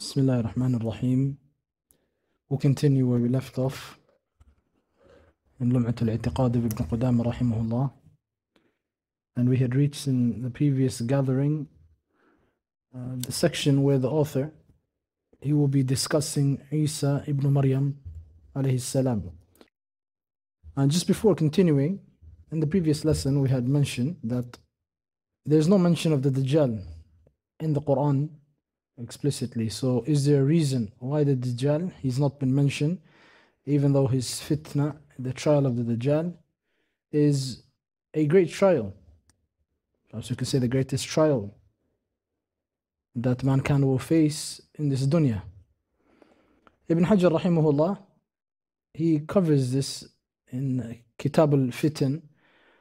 Bismillah ar-Rahman ar-Rahim. We'll continue where we left off in Lum'at al-I'tiqad of Ibn Qudam rahimahullah. And we had reached in the previous gathering uh, the section where the author he will be discussing Isa ibn Maryam alayhi salam. And just before continuing, in the previous lesson we had mentioned that there's no mention of the Dajjal in the Quran explicitly. So is there a reason why the Dajjal, he's not been mentioned, even though his fitna, the trial of the Dajjal, is a great trial. Perhaps you can say the greatest trial that mankind will face in this dunya. Ibn Hajar rahimahullah, he covers this in Kitab al-Fitan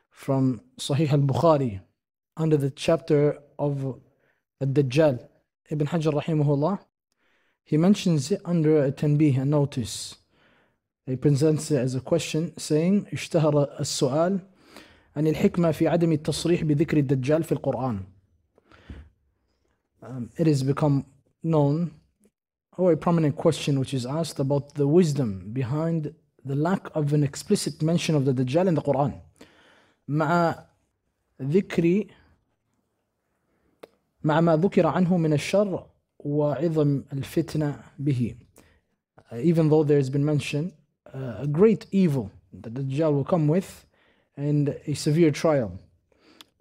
from Sahih al-Bukhari under the chapter of the dajjal Ibn Hajar rahimahullah, he mentions it under a tanbih, a notice. He presents it as a question saying, اشتهر السؤال عن الحكمة في عدم التصريح بذكر الدجال في القرآن. Um, it has become known or a prominent question which is asked about the wisdom behind the lack of an explicit mention of the Dajjal in the Quran. مع ذكر مع ما ذكر عنه من الشر وعظم الفتنة به. Uh, even though there's been mention uh, a great evil that the Dajjal will come with and a severe trial.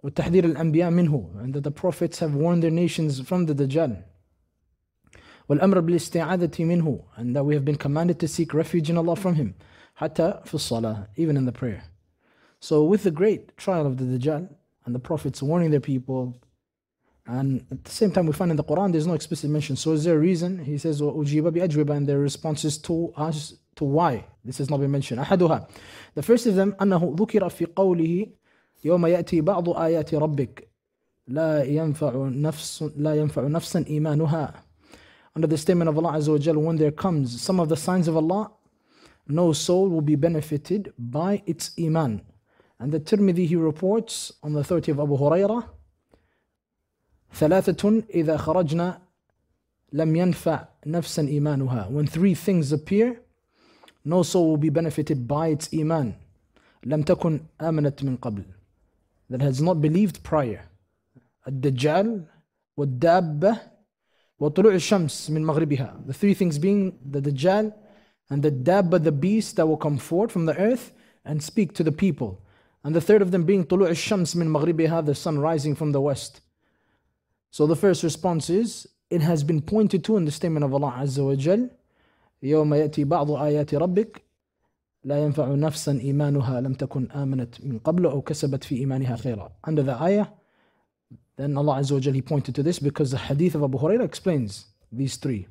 وتحذير الأنبياء منه and that the prophets have warned their nations from the Dajjal. والأمر بالاستعاذة منه and that we have been commanded to seek refuge in Allah from him حتى في الصلاة even in the prayer. So with the great trial of the Dajjal and the prophets warning their people and at the same time, we find in the Quran there's no explicit mention. So is there a reason? He says, Ujiba bi and their responses to us to why this has not been mentioned. أحدها. The first of them أنه ذكر في قوله يوم يأتي بعض آيات ربك لا ينفع نفس لا ينفع نفسا إيمانها. Under the statement of Allah Azza wa Jal, when there comes some of the signs of Allah, no soul will be benefited by its iman. And the Tirmidhi he reports on the authority of Abu Hurairah ثلاثة إذا خرجنا لم ينفع نفسا إيمانها. When three things appear, no soul will be benefited by its iman. لم تكن آمنت من قبل. That has not believed prior. الدجال والدابة وطلوع الشمس من مغربها. The three things being the Dajjal and the Dabba, the beast that will come forth from the earth and speak to the people. And the third of them being طلوع الشمس من مغربها, the sun rising from the west. So the first response is, it has been pointed to in the statement of Allah Azza wa Jal, يوم يأتي بعض آيات ربك لا ينفع نفسا إيمانها لم تكن آمنت من قبل أو كسبت في إيمانها خيرا. Under the ayah, then Allah Azza wa Jal, he pointed to this because the hadith of Abu Huraira explains these three.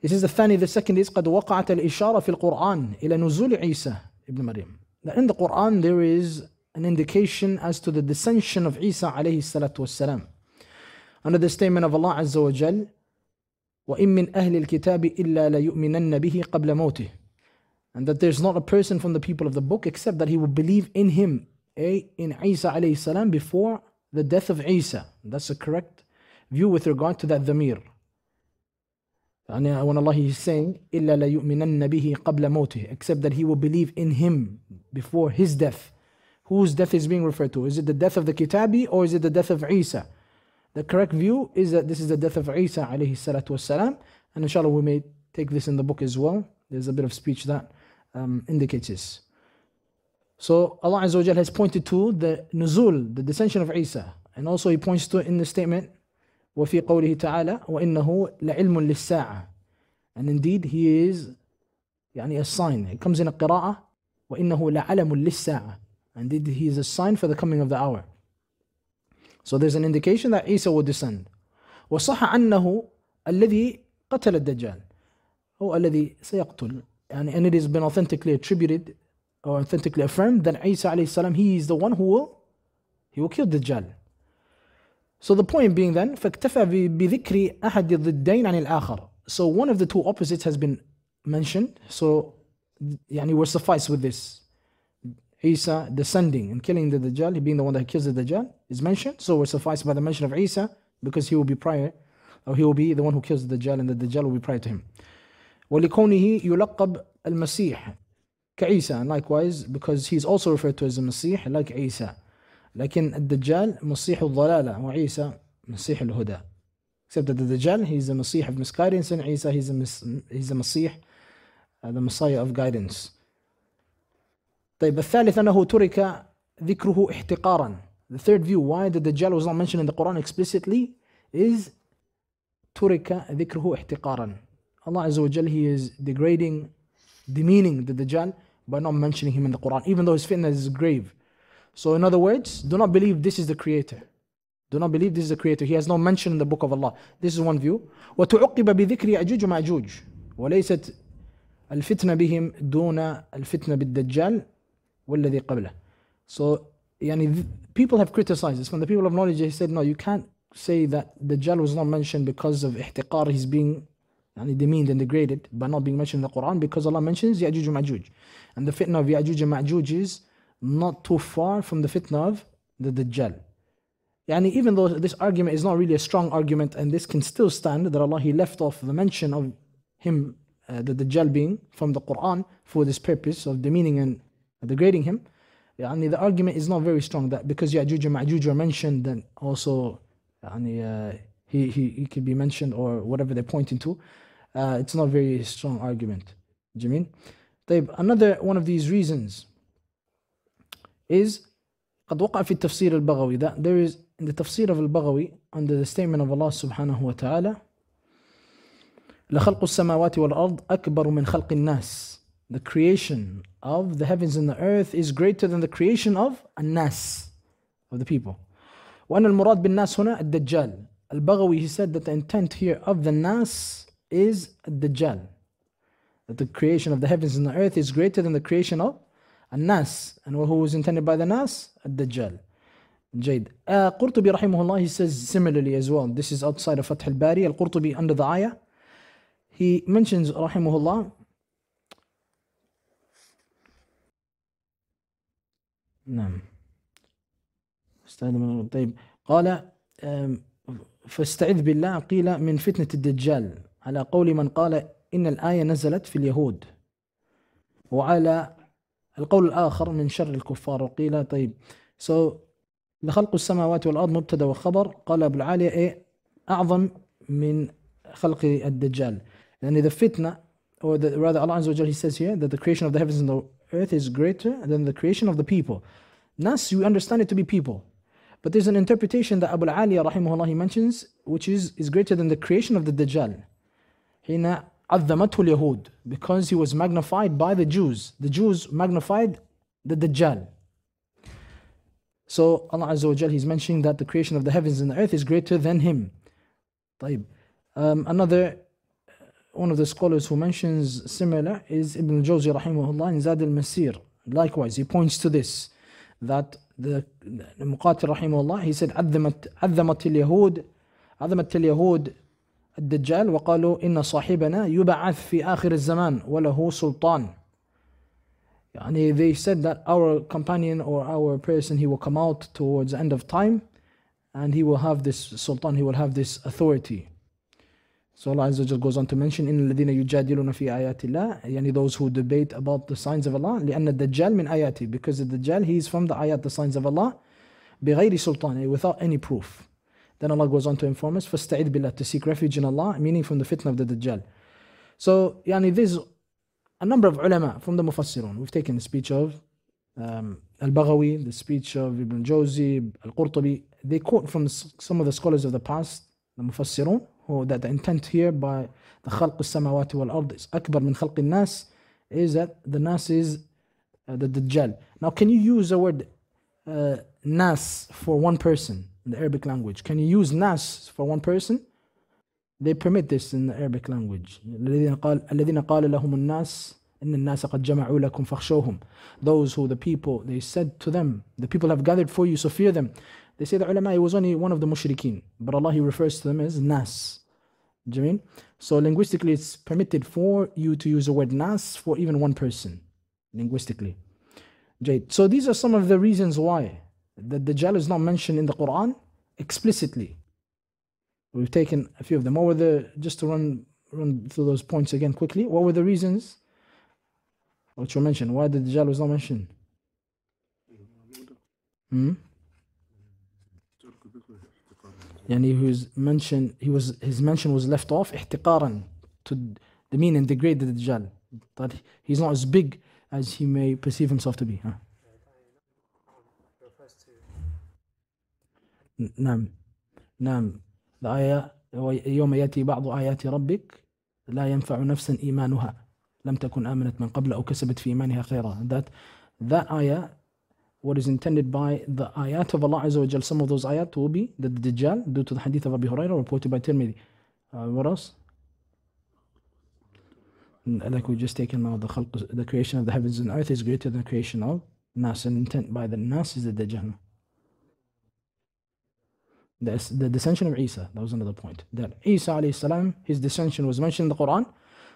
This is the thani, the second is قد وقعت الإشارة في القرآن إلى نزول عيسى ibn مريم. That in the Quran there is an indication as to the dissension of Isa alayhi salatu wasalam. Under the statement of Allah Azza wa Jal, وَإِن مِّنْ أَهْلِ الْكِتَابِ إِلَّا لَيُؤْمِنَنَّ بِهِ قَبْلَ مَوْتِهِ And that there's not a person from the people of the book except that he will believe in him, eh, in Isa alayhi salam, before the death of Isa. That's a correct view with regard to that dhamir. And uh, when Allah is saying, إِلَّا لَيُؤْمِنَنَّ بِهِ قَبْلَ مَوْتِهِ Except that he will believe in him before his death. Whose death is being referred to? Is it the death of the Kitabi or is it the death of Isa? the correct view is that this is the death of Isa alayhi salatu wasalam. And inshallah we may take this in the book as well. There's a bit of speech that um, indicates this. So Allah Azza wa has pointed to the nuzul, the descension of Isa. And also he points to it in the statement, وَفِي قَوْلِهِ تَعَالَى وَإِنَّهُ لَعِلْمٌ لِلسَّاعَةِ And indeed he is يعني, a sign. It comes in a qira'ah, وَإِنَّهُ لَعَلَمٌ لِلسَّاعَةِ And indeed he is a sign for the coming of the hour. So there's an indication that Isa will descend. وصح أنه الذي قتل الدجال هو الذي سيقتل and, and it has been authentically attributed or authentically affirmed that Isa alayhi salam he is the one who will he will kill Dajjal. So the point being then فاكتفى بذكر أحد الضدين عن الآخر. So one of the two opposites has been mentioned. So يعني we're sufficed with this. Isa descending and killing the Dajjal, he being the one that kills the Dajjal, is mentioned. So we're sufficed by the mention of Isa because he will be prior, or he will be the one who kills the Dajjal, and the Dajjal will be prior to him. ولكونه يلقب المسيح كعيسى and likewise because he's also referred to as the Masih like Isa لكن الدجال مسيح الضلالة وعيسى مسيح الهدى except that the Dajjal he's the Masih of misguidance and Isa he's the, he's the Masih uh, the Messiah of guidance طيب الثالث أنه ترك ذكره احتقارا The third view why the Dajjal was not mentioned in the Quran explicitly is ترك ذكره احتقارا Allah Azza wa Jal he is degrading demeaning the Dajjal by not mentioning him in the Quran even though his fitness is grave so in other words do not believe this is the creator do not believe this is the creator he has no mention in the book of Allah this is one view وتعقب بذكر يأجوج ومأجوج وليست الفتنة بهم دون الفتنة بالدجال وَالَّذِي قَبْلَهُ So, people have criticized this. When the people of knowledge, they said, no, you can't say that Dajjal was not mentioned because of ihtiqar, he's being demeaned and degraded by not being mentioned in the Quran because Allah mentions Ya'juj and Ma'juj. And the fitna of Ya'juj and Ma'juj is not too far from the fitna of the Dajjal. Yani even though this argument is not really a strong argument and this can still stand that Allah he left off the mention of him uh, the Dajjal being from the Quran for this purpose of demeaning and degrading him. يعني the argument is not very strong that because Ya'juj and Ma'juj are mentioned, then also يعني, uh, he, he, he could be mentioned or whatever they're pointing to. Uh, it's not very strong argument. Do you mean? another one of these reasons is قد وقع في التفسير البغوي that there is in the tafsir of al-Baghawi under the statement of Allah subhanahu wa ta'ala لخلق السماوات والأرض أكبر من خلق الناس the creation of the heavens and the earth is greater than the creation of an-nas, of the people. وأن المراد بالناس هنا الدجال. Al-Baghawi he said that the intent here of the nas is الدجال. That the creation of the heavens and the earth is greater than the creation of an-nas, and who was intended by the nas الدجال. جيد. Uh, Qurtubi رحمه الله he says similarly as well. This is outside of Fath al-Bari. Al-Qurtubi under the ayah. He mentions رحمه الله نعم استعذ من طيب قال فاستعذ بالله قيل من فتنة الدجال على قول من قال إن الآية نزلت في اليهود وعلى القول الآخر من شر الكفار وقيل طيب so لخلق السماوات والأرض مبتدا وخبر قال أبو العالية إيه أعظم من خلق الدجال لأن يعني the fitna or the, rather Allah Azza wa Jal he says here that the creation of the heavens and the earth is greater than the creation of the people. Nas, we understand it to be people. But there's an interpretation that Abu Ali rahimahullah he mentions, which is, is greater than the creation of the Dajjal. حين عظمته اليهود because he was magnified by the Jews. The Jews magnified the Dajjal. So Allah Azza wa Jal, he's mentioning that the creation of the heavens and the earth is greater than him. Um, another one of the scholars who mentions similar is Ibn Jawzi rahimahullah in Zad al-Masir. Likewise, he points to this, that the, the Muqatil rahimahullah, he said, عذمت, عذمت اليهود عذمت اليهود الدجال وقالوا إن صاحبنا يبعث في آخر الزمان وله سلطان. يعني they said that our companion or our person, he will come out towards the end of time and he will have this sultan, he will have this authority. So Allah Azza goes on to mention in الذين يجادلون في آيات الله يعني those who debate about the signs of Allah لأن الدجال من آياتي because the Dajjal he is from the ayat the signs of Allah بغير سلطان without any proof then Allah goes on to inform us فاستعد بالله to seek refuge in Allah meaning from the fitna of the Dajjal so يعني there's a number of ulama from the Mufassirun we've taken the speech of um, al the speech of Ibn Jawzi Al-Qurtubi they quote from some of the scholars of the past the Mufassirun who that the intent here by the خلق السماوات والأرض is أكبر من خلق الناس is that the nas is uh, the dajjal. Now can you use the word uh, nas for one person in the Arabic language? Can you use nas for one person? They permit this in the Arabic language. الذين قال لهم الناس إن الناس قد جمعوا لكم فخشوهم. Those who the people, they said to them, the people have gathered for you, so fear them. They say the ulama, he was only one of the mushrikeen, but Allah he refers to them as nas. Do you mean? So linguistically, it's permitted for you to use the word nas for even one person, linguistically. Jade. So these are some of the reasons why the Dajjal is not mentioned in the Quran explicitly. We've taken a few of them. What were the just to run run through those points again quickly? What were the reasons which were mentioned? Why the Dajjal was not mentioned? Hmm? يعني his mention, he was his mention was left off احتقارا to demean and degrade the Dajjal that he's not as big as he may perceive himself to be huh? نعم نعم الآية يوم يأتي بعض آيات ربك لا ينفع نفسا إيمانها لم تكن آمنت من قبل أو كسبت في إيمانها خيرا that that ayah what is intended by the ayat of Allah Azza wa Jal. Some of those ayat will be the Dajjal due to the hadith of Abu Hurairah reported by Tirmidhi. Uh, what else? Uh, like we just taken now, the, khalq, the creation of the heavens and earth is greater than the creation of Nas, and intent by the Nas is the Dajjal. The, the dissension of Isa, that was another point. That Isa, alayhi his dissension was mentioned in the Quran.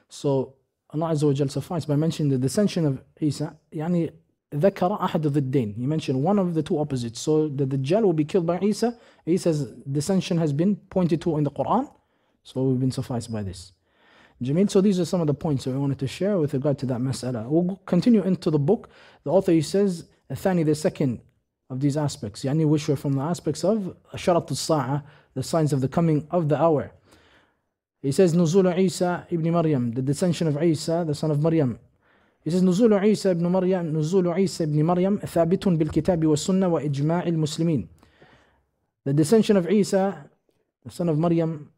So Allah Azza wa Jal suffice by mentioning the dissension of Isa. Yani ذكر أحد الضدين he mentioned one of the two opposites so the Dajjal will be killed by Isa Isa's dissension has been pointed to in the Quran so we've been sufficed by this Jameel, so these are some of the points that I wanted to share with regard to that mas'ala. We'll continue into the book. The author he says, Thani, the second of these aspects, yani which were from the aspects of Sharat al the signs of the coming of the hour. He says, Nuzul Isa ibn Maryam, the descension of Isa, the son of Maryam, It says نزول عيسى بن مريم نزول عيسى بن مريم ثابت بالكتاب والسنة وإجماع المسلمين. The descension of Isa, the son of Maryam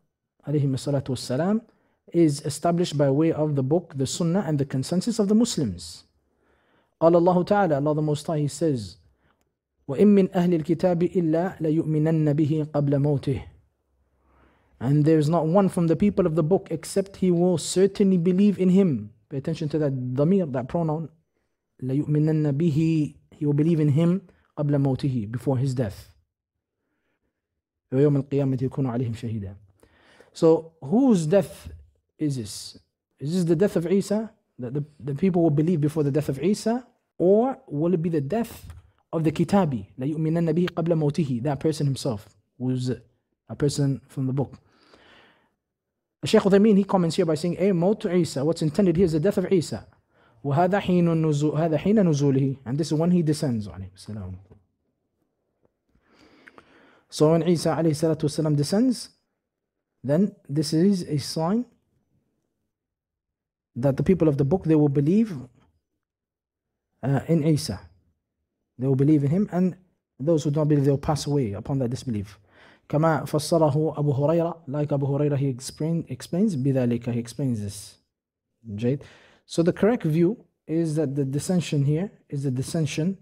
عليه الصلاة والسلام is established by way of the book, the Sunnah, and the consensus of the Muslims. قال الله تعالى, Allah the Most High, He says, وإن من أهل الكتاب إلا ليؤمنن به قبل موته. And there is not one from the people of the book except he will certainly believe in him Pay attention to that dhamir, that pronoun. لَيُؤْمِنَنَّ بِهِ He will believe in him قبل موته before his death. ويوم القيامة يكون عليهم شهيدا. So whose death is this? Is this the death of Isa? That the, the people will believe before the death of Isa? Or will it be the death of the Kitabi? لَيُؤْمِنَنَّ بِهِ قَبْلَ مَوْتِهِ That person himself, who's a person from the book. Sheikh Uthaymeen, he comments here by saying, "Hey, to عيسى, what's intended here is the death of Isa. وهذا and this is when he descends عليه السلام. So when Isa عليه الصلاة والسلام descends, then this is a sign that the people of the book they will believe uh, in Isa. They will believe in him, and those who don't believe they will pass away upon that disbelief. كما فسره أبو هريرة like أبو هريرة he explain, explains بذلك he explains this جيد so the correct view is that the dissension here is the dissension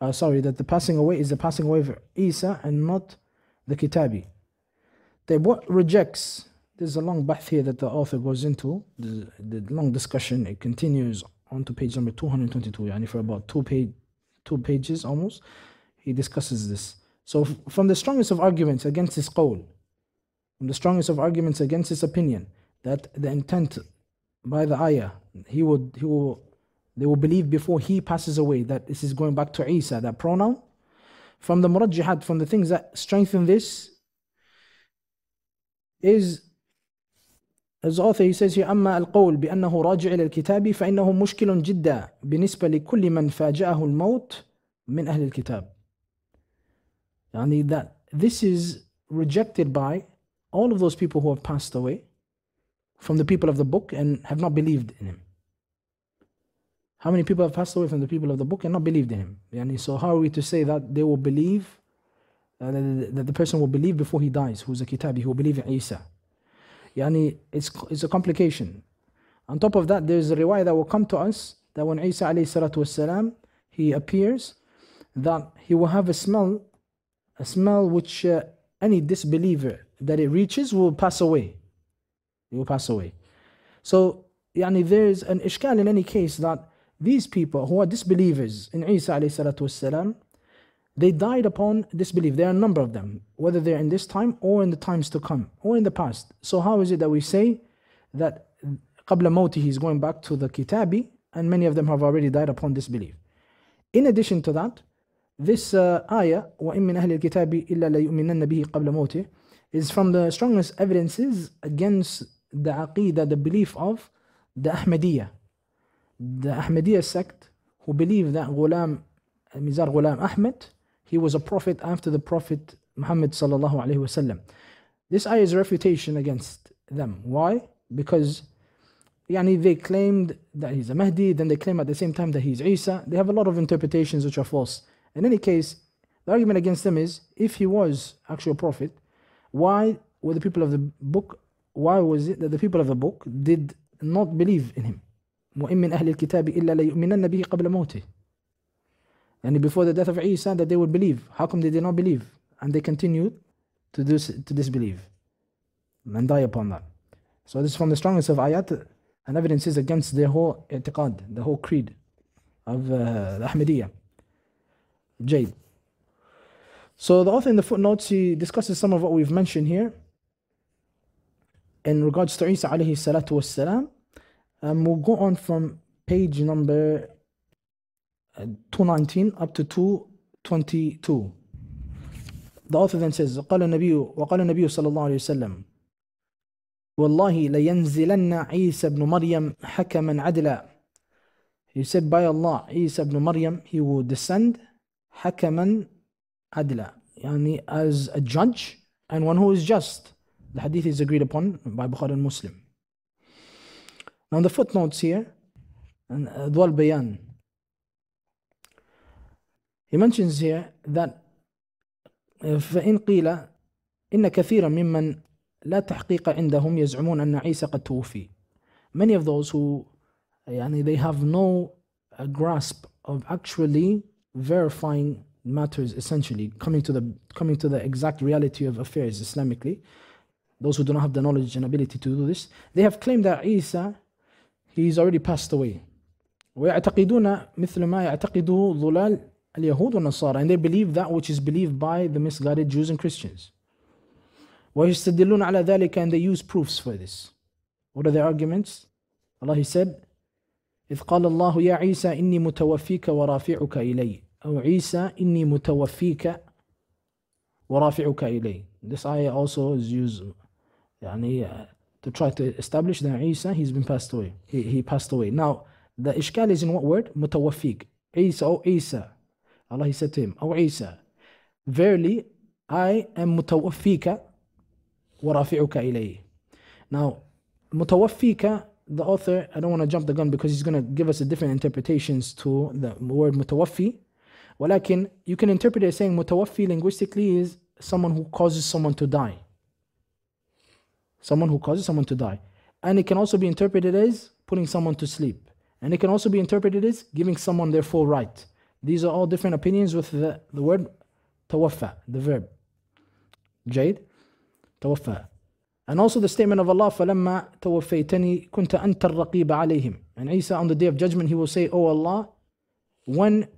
uh, sorry that the passing away is the passing away of Isa and not the Kitabi They what rejects there's a long bath here that the author goes into the, the long discussion it continues on to page number 222 yani for about two page two pages almost he discusses this so from the strongest of arguments against his qawl, from the strongest of arguments against his opinion, that the intent by the ayah, he would he will they will believe before he passes away that this is going back to Isa, that pronoun. From the murajjihat, from the things that strengthen this, is as author he says here أما القول بأنه راجع إلى الكتاب فإنه مشكل جدا بالنسبة لكل من فاجأه الموت من أهل الكتاب Yani that. This is rejected by all of those people who have passed away from the people of the book and have not believed in him. How many people have passed away from the people of the book and not believed in him? Yani, so how are we to say that they will believe, uh, that the person will believe before he dies, who's a kitabi, who will believe in Isa? Yani, it's, it's a complication. On top of that, there's a riwayah that will come to us that when Isa والسلام, he appears, that he will have a smell a smell which uh, any disbeliever that it reaches will pass away. It will pass away. So, yani, there is an ishkal in any case that these people who are disbelievers in Isa والسلام, they died upon disbelief. There are a number of them, whether they're in this time or in the times to come or in the past. So, how is it that we say that Qabla Moti he is going back to the Kitabi and many of them have already died upon disbelief? In addition to that, this uh, ayah, وَإِن مِّنْ أَهْلِ الْكِتَابِ إِلَّا لَيُؤْمِنَنَّ بِهِ قَبْلَ مَوْتِهِ is from the strongest evidences against the aqidah, the belief of the Ahmadiyya. The Ahmadiyya sect who believe that Ghulam, Mizar Ghulam Ahmed, he was a prophet after the Prophet Muhammad sallallahu alayhi wasallam. This ayah is refutation against them. Why? Because yani they claimed that he's a Mahdi, then they claim at the same time that he's Isa. They have a lot of interpretations which are false. In any case, the argument against them is if he was actually a prophet, why were the people of the book, why was it that the people of the book did not believe in him? and before the death of Isa that they would believe. How come they did not believe? And they continued to, dis- to disbelieve and die upon that. So this is from the strongest of ayat and evidences against the whole i'tiqad, the whole creed of uh, the Ahmadiyya. Jade. So the author in the footnotes, he discusses some of what we've mentioned here in regards to Isa alayhi salatu wassalam. Um, we'll go on from page number uh, 219 up to 222. The author then says, قال النبي وقال النبي صلى الله عليه وسلم والله لينزلن عيسى بن مريم حكما عدلا He said, by Allah, Isa ibn Maryam, he will descend حكما adla, يعني as a judge and one who is just the hadith is agreed upon by Bukhari and Muslim now the footnotes here and Adwal uh, Bayan he mentions here that فإن قيل إن كثيرا ممن لا تحقيق عندهم يزعمون أن عيسى قد توفي many of those who يعني they have no uh, grasp of actually verifying matters essentially coming to the coming to the exact reality of affairs islamically those who do not have the knowledge and ability to do this they have claimed that Isa he's already passed away We مثل ما يعتقده ظلال اليهود والنصارى and they believe that which is believed by the misguided Jews and Christians ويستدلون على ذلك and they use proofs for this what are their arguments Allah he said إذ قال الله يا عيسى إني متوفيك ورافعك إلي أو عيسى إني متوفيك ورافعك إلي This ayah also is used يعني uh, to try to establish that Isa he's been passed away he, he passed away now the ishkal is in what word متوفيك عيسى أو عيسى Allah he said to him أو عيسى verily I am متوفيك ورافعك إلي now متوفيك the author, I don't want to jump the gun because he's going to give us a different interpretations to the word mutawaffi. can, you can interpret it as saying mutawaffi linguistically is someone who causes someone to die. Someone who causes someone to die. And it can also be interpreted as putting someone to sleep. And it can also be interpreted as giving someone their full right. These are all different opinions with the, the word tawaffa, the verb. Jade, tawaffa. And also the statement of Allah, فَلَمَّا تَوَفَّيْتَنِي كُنْتَ أَنْتَ الرَّقِيبَ عَلَيْهِمْ And Isa on the day of judgment, he will say, Oh Allah, when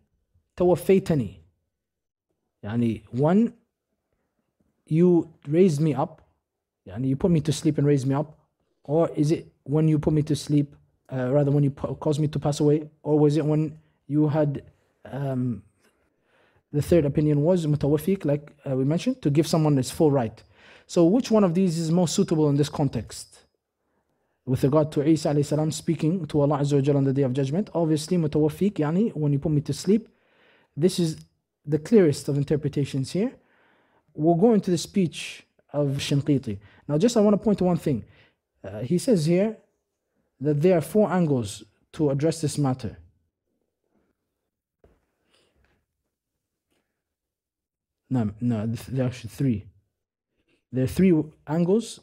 توفيتني يعني one you raised me up يعني you put me to sleep and raised me up or is it when you put me to sleep uh, rather when you caused me to pass away or was it when you had um, the third opinion was متوفيك like uh, we mentioned to give someone its full right so which one of these is most suitable in this context? With regard to Isa alayhi salam speaking to Allah Azza wa on the day of judgment, obviously mutawaffiq, yani when you put me to sleep, this is the clearest of interpretations here. We'll go into the speech of Shinqiti. Now just I want to point to one thing. Uh, he says here that there are four angles to address this matter. No, no, there are actually three. There are three angles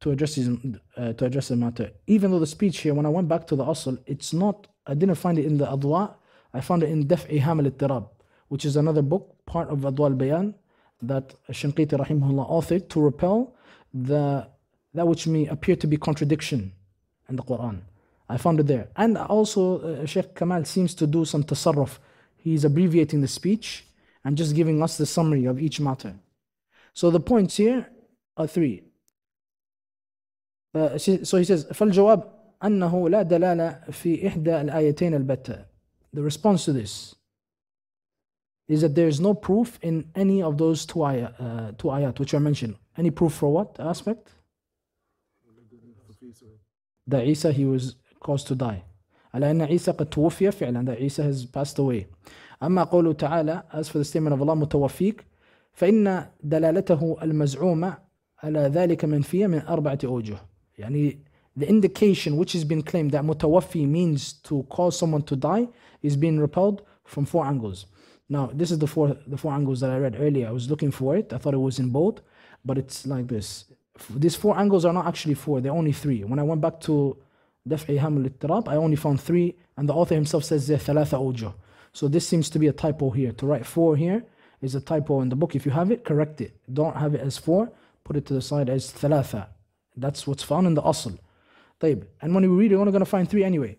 to address this, uh, to address the matter. Even though the speech here, when I went back to the asl, it's not. I didn't find it in the adwa. I found it in Daf'i Hamil al-Tirab, which is another book, part of Adwa al-Bayan, that Shinqiti rahimahullah authored to repel the that which may appear to be contradiction in the Quran. I found it there. And also, uh, Sheikh Kamal seems to do some tasarruf. He's abbreviating the speech and just giving us the summary of each matter. So the points here are three. Uh, so he says, فالجواب أنه لا دلالة في إحدى الآيتين البتة. The response to this is that there is no proof in any of those two, ayah, uh, two ayat which are mentioned. Any proof for what aspect? That Isa, he was caused to die. على أن عيسى قد توفي فعلا that Isa has passed away. أما قوله تعالى as for the statement of Allah متوفيك فإن دلالته المزعومة على ذلك منفية من أربعة أوجه يعني the indication which has been claimed that مَتَوْفِي means to cause someone to die is being repelled from four angles. Now, this is the four the four angles that I read earlier. I was looking for it. I thought it was in bold, but it's like this. These four angles are not actually four. They're only three. When I went back to دفع هم I only found three, and the author himself says ثلاثة أوجه. So this seems to be a typo here. To write four here is a typo in the book. If you have it, correct it. Don't have it as four, put it to the side as thalatha. That's what's found in the asl. طيب. And when we read it, we're only going to find three anyway.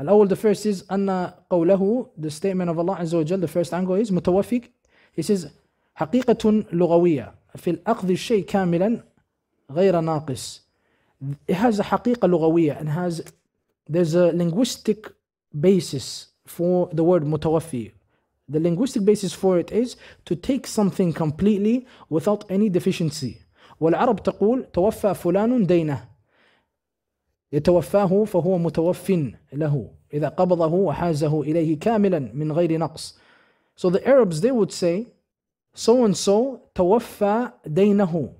الأول, the first is أن قوله, the statement of Allah Azza wa Jal, the first angle is متوفق. He says, حقيقة لغوية في الأخذ الشيء كاملا غير ناقص. It has a حقيقة لغوية and has, there's a linguistic basis for the word mutawaffiq. The linguistic basis for it is to take something completely without any deficiency. والعرب تقول توفى فلان دينه يتوفاه فهو متوف له إذا قبضه وحازه إليه كاملا من غير نقص. So the Arabs they would say so and so توفى دينه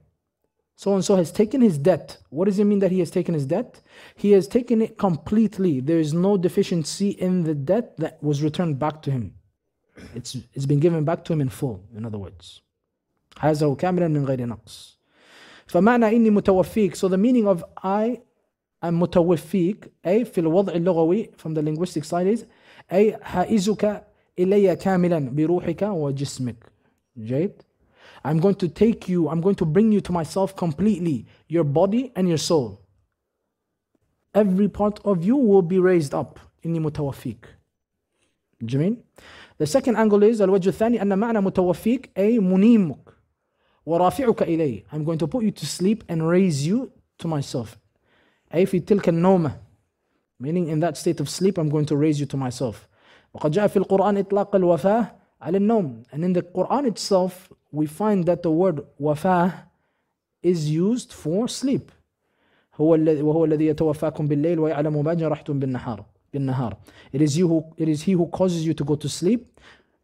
so and so has taken his debt. What does it mean that he has taken his debt? He has taken it completely. There is no deficiency in the debt that was returned back to him. It's, it's been given back to him in full, in other words. حازه كاملا من غير فمعنى إني متوفيك. So the meaning of I am متوفيك أي في الوضع اللغوي from the linguistic side is أي حائزك إلي كاملا بروحك وجسمك. جيد؟ I'm going to take you, I'm going to bring you to myself completely, your body and your soul. Every part of you will be raised up. إني متوفيك. جميل؟ the second angle is الوجه الثاني أن معنى متوفيك أي منيمك ورافعك إلي I'm going to put you to sleep and raise you to myself أي في تلك النومة meaning in that state of sleep I'm going to raise you to myself وقد جاء في القرآن إطلاق الوفاة على النوم and in the Quran itself we find that the word وفاة is used for sleep هو وهو الذي يتوفاكم بالليل ويعلم ما جرحتم بالنهار بالنهار. It is, you who, it is he who causes you to go to sleep.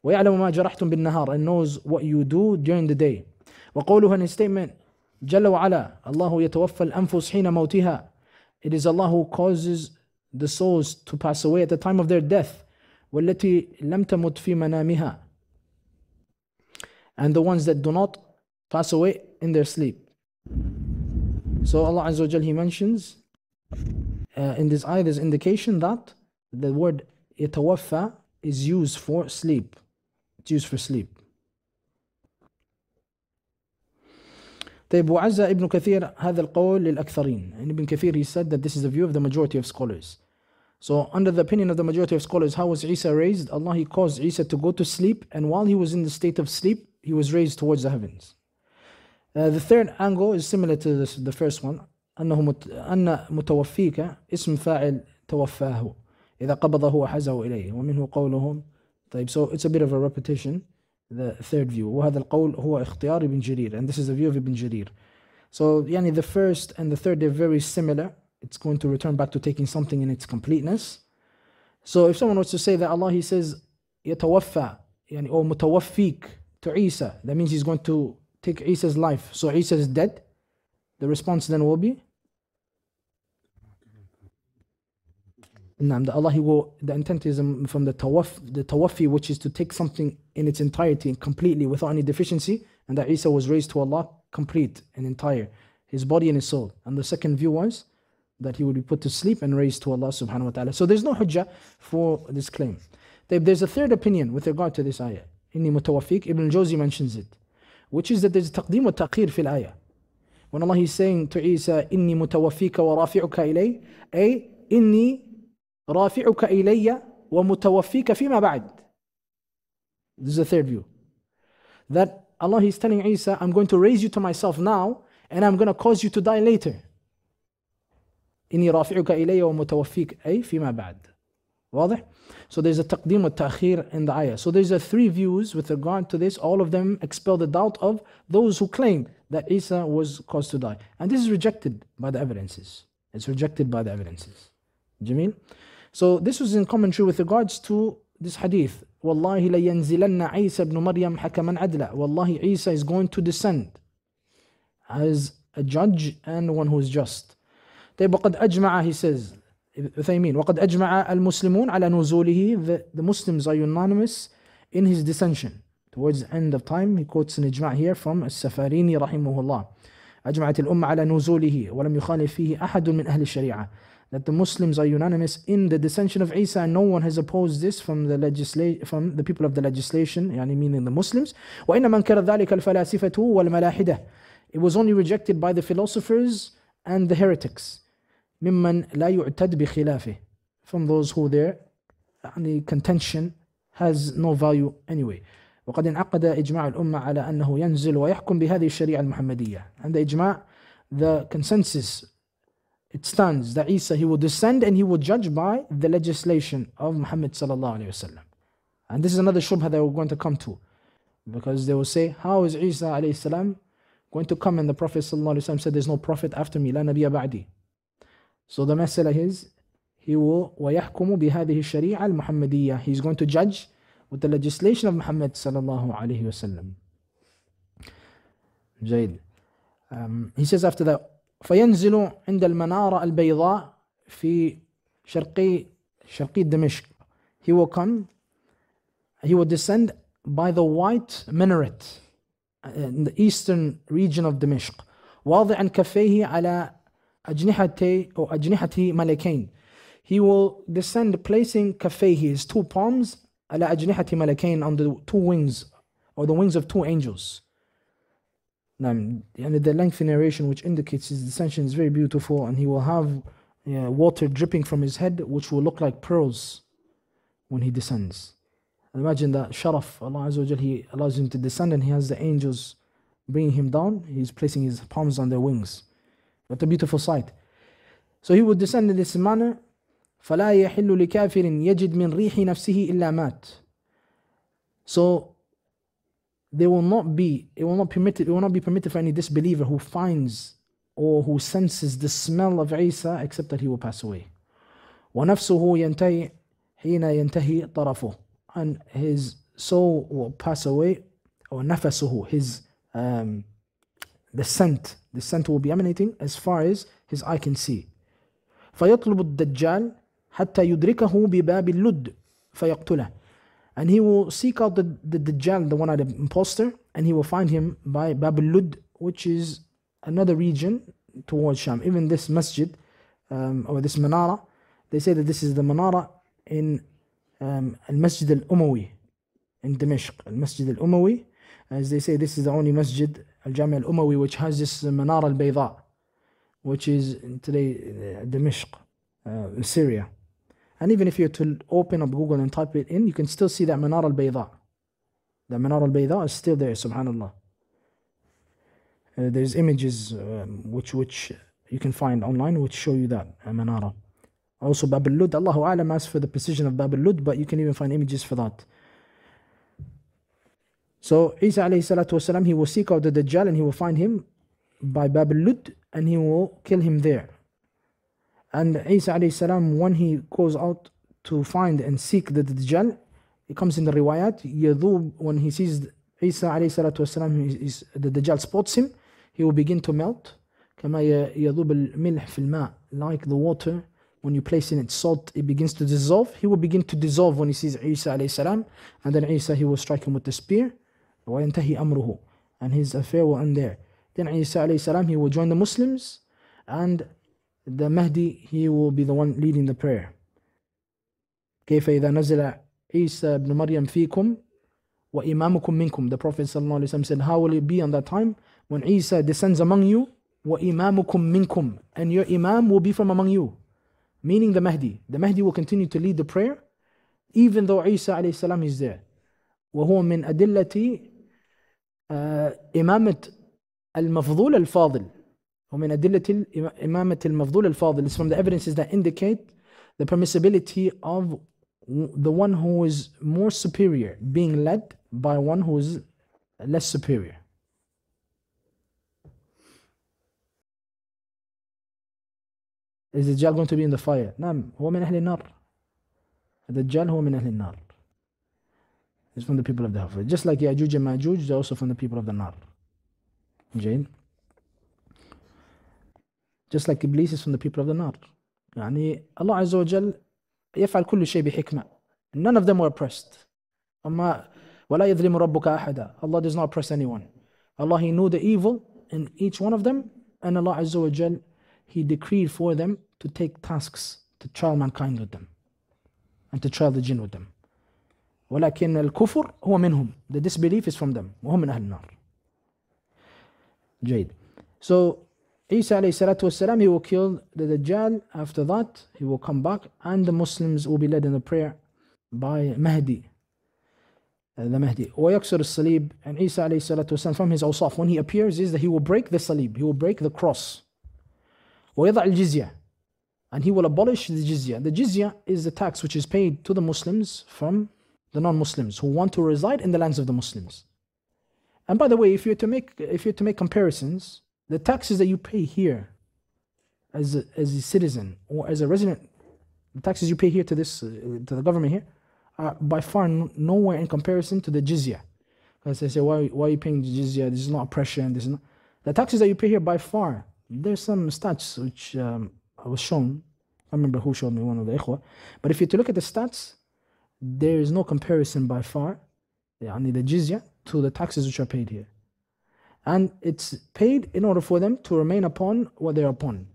ويعلم ما جرحتم بالنهار and knows what you do during the day. وقوله in his statement جل وعلا الله يتوفى الأنفس حين موتها. It is Allah who causes the souls to pass away at the time of their death. والتي لم تمت في منامها. And the ones that do not pass away in their sleep. So Allah Azza wa Jal, He mentions uh, in this ayah, there's indication that the word yatawaffa is used for sleep. It's used for sleep. طيب وعز ابن كثير هذا القول للأكثرين and Ibn Kathir he said that this is the view of the majority of scholars so under the opinion of the majority of scholars how was Isa raised Allah he caused Isa to go to sleep and while he was in the state of sleep he was raised towards the heavens uh, the third angle is similar to this, the first one أنه مت... أن متوفيك اسم فاعل توفاه إذا قبضه وحزه إليه ومنه قولهم طيب so it's a bit of a repetition the third view وهذا القول هو اختيار ابن جرير and this is the view of ابن جرير so يعني the first and the third they're very similar it's going to return back to taking something in its completeness so if someone was to say that Allah he says يتوفى يعني or متوفيك to Isa that means he's going to take Isa's life so Isa is dead the response then will be Naam, that Allah He will the intent is from the tawaf the tawafi, which is to take something in its entirety and completely without any deficiency, and that Isa was raised to Allah complete and entire, his body and his soul. And the second view was that he would be put to sleep and raised to Allah subhanahu wa ta'ala. So there's no hujjah for this claim. There's a third opinion with regard to this ayah. Inni mutawafiq, Ibn Jawzi mentions it, which is that there's taqdeem wa taqir fil ayah. When Allah is saying to Isa, Inni mutawafiqa wa rafi'uka ilay, ay, Inni رافعك إلي ومتوفيك فيما بعد this is the third view that Allah is telling Isa I'm going to raise you to myself now and I'm going to cause you to die later إني رافعك إلي ومتوفيك أي فيما بعد واضح so there's a تقديم والتأخير in the ayah so there's a three views with regard to this all of them expel the doubt of those who claim that Isa was caused to die and this is rejected by the evidences it's rejected by the evidences you Jameel so this was in commentary with regards to this hadith. Wallahi yanzilanna Isa ibn Maryam hakaman adla. Wallahi Isa is going to descend as a judge and one who is just. طيب وقد أجمع he says Uthaymin وقد أجمع المسلمون على نزوله the, the Muslims are unanimous in his descension towards the end of time he quotes an ajmaa here from السفاريني رحمه الله أجمعت الأمة على نزوله ولم يخالف فيه أحد من أهل الشريعة that the Muslims are unanimous in the dissension of Isa, and no one has opposed this from the legisla- from the people of the legislation, يعني meaning the Muslims. وإنما انكر ذلك الفلاسفة والملاحدة. It was only rejected by the philosophers and the heretics. ممن لا يعتد بخلافه. From those who there. يعني contention has no value anyway. وقد انعقد إجماع الأمة على أنه ينزل ويحكم بهذه الشريعة المحمدية. عند إجماع the consensus it stands that Isa he will descend and he will judge by the legislation of Muhammad sallallahu alaihi wasallam. And this is another shubha that we're going to come to, because they will say, how is Isa alayhi salam going to come and the Prophet sallallahu alaihi wasallam said, there's no prophet after me, la nabiya ba'di. So the masala is, he will ويحكم بهذه al المحمدية. He's going to judge with the legislation of Muhammad sallallahu alaihi wasallam. Jaid. Um, he says after that. فينزل عند المنارة البيضاء في شرقي شرقي دمشق he will come he will descend by the white minaret in the eastern region of دمشق واضعا كفيه على أجنحتي أو أجنحتي ملكين he will descend placing كفيه his two palms على أجنحة ملكين on the two wings or the wings of two angels and the lengthy narration which indicates his descent, is very beautiful and he will have yeah, water dripping from his head which will look like pearls when he descends. Imagine that Sharaf, Allah Azza wa He allows him to descend and he has the angels bringing him down. He's placing his palms on their wings. What a beautiful sight. So he would descend in this manner. فَلَا يَحِلُّ لِكَافِرٍ يَجِدْ مِنْ رِيحِ نَفْسِهِ إِلَّا مَاتٍ So they will not be it will not permitted it will not be permitted for any disbeliever who finds or who senses the smell of Isa except that he will pass away. ونفسه ينتهي حين ينتهي طرفه and his soul will pass away or نفسه his um, the scent the scent will be emanating as far as his eye can see فيطلب الدجال حتى يدركه بباب اللد فيقتله and he will seek out the, the Dajjal, the one-eyed impostor, and he will find him by Bab al-Lud, which is another region towards Sham. Even this masjid, um, or this manara, they say that this is the manara in um, Al-Masjid Al-Umawi, in Damascus, Al-Masjid Al-Umawi. As they say, this is the only masjid, Al-Jami Al-Umawi, which has this manara Al-Bayda, which is today uh, uh, Syria. And even if you were to open up Google and type it in, you can still see that Manar al-Bayda. The Manar al-Bayda is still there, subhanAllah. Uh, there's images um, which which you can find online which show you that uh, Manara. Also Bab al-Lud, Allahu A'lam as for the precision of Bab al-Lud, but you can even find images for that. So Isa alayhi salatu wasalam, he will seek out the Dajjal and he will find him by Bab al-Lud and he will kill him there. And Isa alayhi salam, when he goes out to find and seek the Dajjal, it comes in the riwayat, Yadhub, when he sees Isa alayhi salatu wasalam, is, the Dajjal spots him, he will begin to melt. كما يذوب الملح في الماء like the water when you place in it salt it begins to dissolve he will begin to dissolve when he sees Isa alayhi salam and then Isa he will strike him with the spear أمره and his affair will end there then Isa alayhi salam he will join the Muslims and the Mahdi he will be the one leading the prayer كيف إذا نزل عيسى ابن مريم فيكم وإمامكم منكم the Prophet صلى الله عليه وسلم said how will it be on that time when Isa descends among you وإمامكم منكم and your imam will be from among you meaning the Mahdi the Mahdi will continue to lead the prayer even though Isa عليه السلام is there وهو من أدلة إمامة المفضول الفاضل ومن أدلة إمامة المفضول الفاضل is from the evidences that indicate the permissibility of the one who is more superior being led by one who is less superior Is the Dajjal going to be in the fire? نعم هو من أهل النار الدجال هو من أهل النار It's from the people of the hellfire. Just like Ya'juj and Ma'juj, they're also from the people of the Nar. Jane? just like Iblis is from the people of the Nar. يعني Allah wa Jal يفعل كل شيء بحكمة. None of them were oppressed. أما ولا يظلم ربك أحدا. Allah does not oppress anyone. Allah He knew the evil in each one of them and Allah wa Jal He decreed for them to take tasks to trial mankind with them and to trial the jinn with them. ولكن الكفر هو منهم. The disbelief is from them. وهم من أهل النار. جيد. So Isa والسلام, he will kill the Dajjal. After that, he will come back and the Muslims will be led in the prayer by Mahdi. Uh, the Mahdi. ويكسر الصليب and Isa عليه الصلاة والسلام from his awsaf when he appears is that he will break the salib he will break the cross ويضع الجزية and he will abolish the jizya. The jizya is the tax which is paid to the Muslims from the non-Muslims who want to reside in the lands of the Muslims. And by the way, if you're to make if you're to make comparisons, the taxes that you pay here as a, as a citizen or as a resident, the taxes you pay here to this uh, to the government here are by far nowhere in comparison to the jizya. Because they say, why, why are you paying jizya? This is not oppression. This is not. The taxes that you pay here by far, there's some stats which um, I was shown. I remember who showed me one of the ikhwa. But if you to look at the stats, there is no comparison by far, yani the jizya, to the taxes which are paid here and it's paid in order for them to remain upon what they're upon.